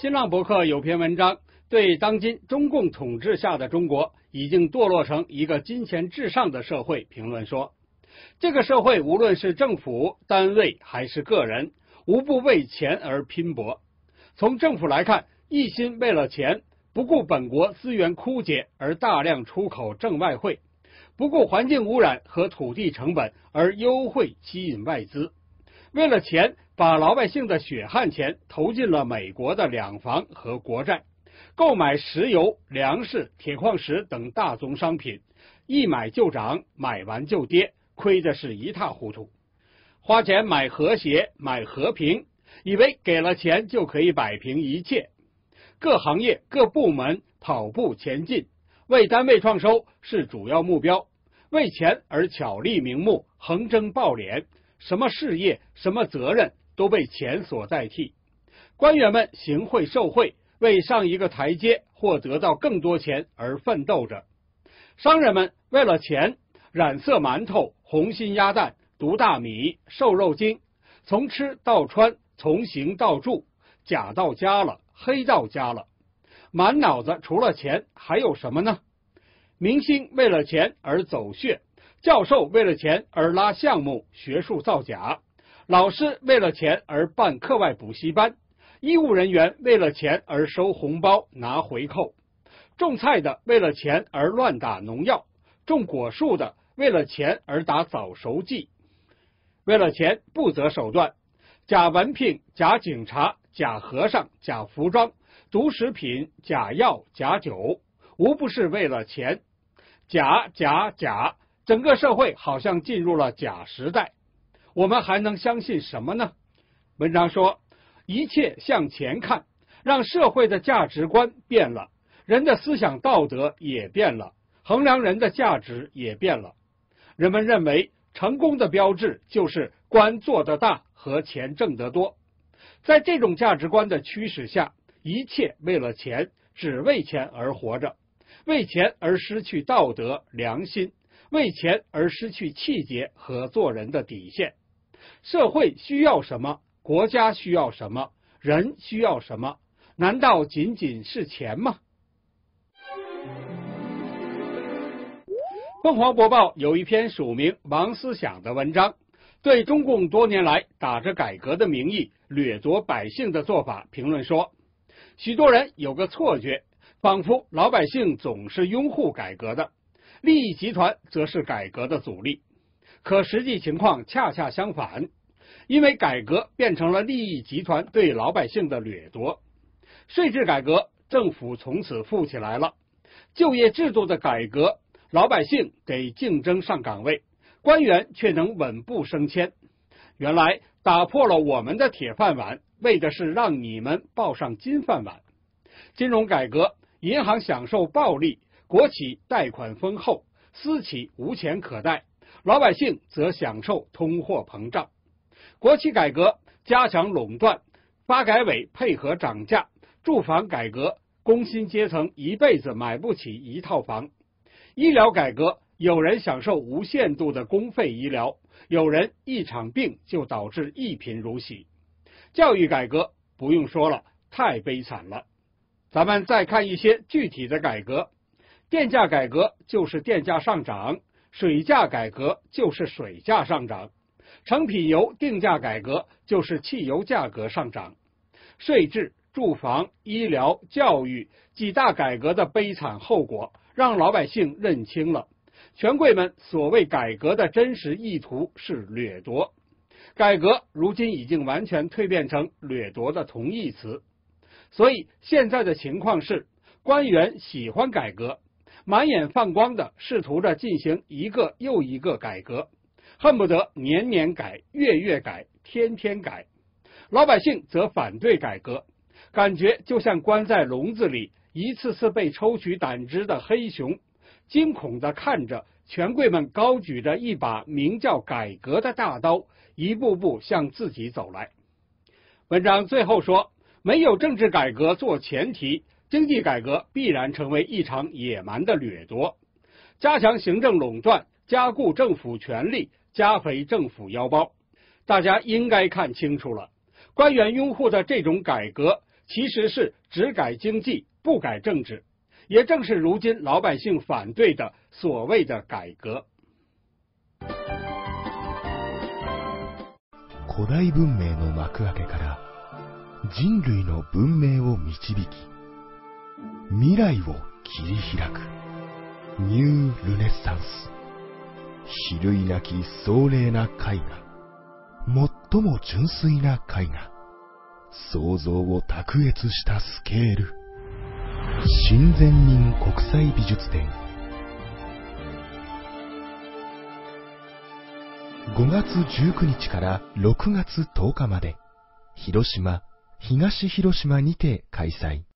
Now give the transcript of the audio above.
新浪博客有篇文章对当今中共统治下的中国已经堕落成一个金钱至上的社会评论说，这个社会无论是政府单位还是个人，无不为钱而拼搏。从政府来看，一心为了钱，不顾本国资源枯竭而大量出口挣外汇，不顾环境污染和土地成本而优惠吸引外资。为了钱，把老百姓的血汗钱投进了美国的两房和国债，购买石油、粮食、铁矿石等大宗商品，一买就涨，买完就跌，亏得是一塌糊涂。花钱买和谐，买和平，以为给了钱就可以摆平一切。各行业、各部门跑步前进，为单位创收是主要目标，为钱而巧立名目，横征暴敛。什么事业、什么责任都被钱所代替。官员们行贿受贿，为上一个台阶或得到更多钱而奋斗着；商人们为了钱，染色馒头、红心鸭蛋、毒大米、瘦肉精，从吃到穿，从行到住，假到家了，黑到家了。满脑子除了钱还有什么呢？明星为了钱而走穴。教授为了钱而拉项目、学术造假；老师为了钱而办课外补习班；医务人员为了钱而收红包、拿回扣；种菜的为了钱而乱打农药；种果树的为了钱而打早熟剂；为了钱不择手段，假文凭、假警察、假和尚、假服装、毒食品、假药、假酒，无不是为了钱。假假假。整个社会好像进入了假时代，我们还能相信什么呢？文章说，一切向前看，让社会的价值观变了，人的思想道德也变了，衡量人的价值也变了。人们认为成功的标志就是官做得大和钱挣得多。在这种价值观的驱使下，一切为了钱，只为钱而活着，为钱而失去道德良心。为钱而失去气节和做人的底线，社会需要什么？国家需要什么？人需要什么？难道仅仅是钱吗？凤凰播报有一篇署名王思想的文章，对中共多年来打着改革的名义掠夺百姓的做法评论说：“许多人有个错觉，仿佛老百姓总是拥护改革的。”利益集团则是改革的阻力，可实际情况恰恰相反，因为改革变成了利益集团对老百姓的掠夺。税制改革，政府从此富起来了；就业制度的改革，老百姓得竞争上岗位，官员却能稳步升迁。原来打破了我们的铁饭碗，为的是让你们抱上金饭碗。金融改革，银行享受暴利。国企贷款丰厚，私企无钱可贷，老百姓则享受通货膨胀。国企改革加强垄断，发改委配合涨价。住房改革，工薪阶层一辈子买不起一套房。医疗改革，有人享受无限度的公费医疗，有人一场病就导致一贫如洗。教育改革不用说了，太悲惨了。咱们再看一些具体的改革。电价改革就是电价上涨，水价改革就是水价上涨，成品油定价改革就是汽油价格上涨，税制、住房、医疗、教育几大改革的悲惨后果，让老百姓认清了权贵们所谓改革的真实意图是掠夺。改革如今已经完全蜕变成掠夺的同义词，所以现在的情况是，官员喜欢改革。满眼放光的试图着进行一个又一个改革，恨不得年年改、月月改、天天改。老百姓则反对改革，感觉就像关在笼子里、一次次被抽取胆汁的黑熊，惊恐地看着权贵们高举着一把名叫“改革”的大刀，一步步向自己走来。文章最后说：“没有政治改革做前提。”经济改革必然成为一场野蛮的掠夺，加强行政垄断，加固政府权力，加肥政府腰包。大家应该看清楚了，官员拥护的这种改革，其实是只改经济不改政治，也正是如今老百姓反对的所谓的改革。古代文明の幕開けから、人類の文明を導き。未来を切り開くニュー・ルネッサンス比類なき壮麗な絵画最も純粋な絵画想像を卓越したスケール神前人国際美術展5月19日から6月10日まで広島東広島にて開催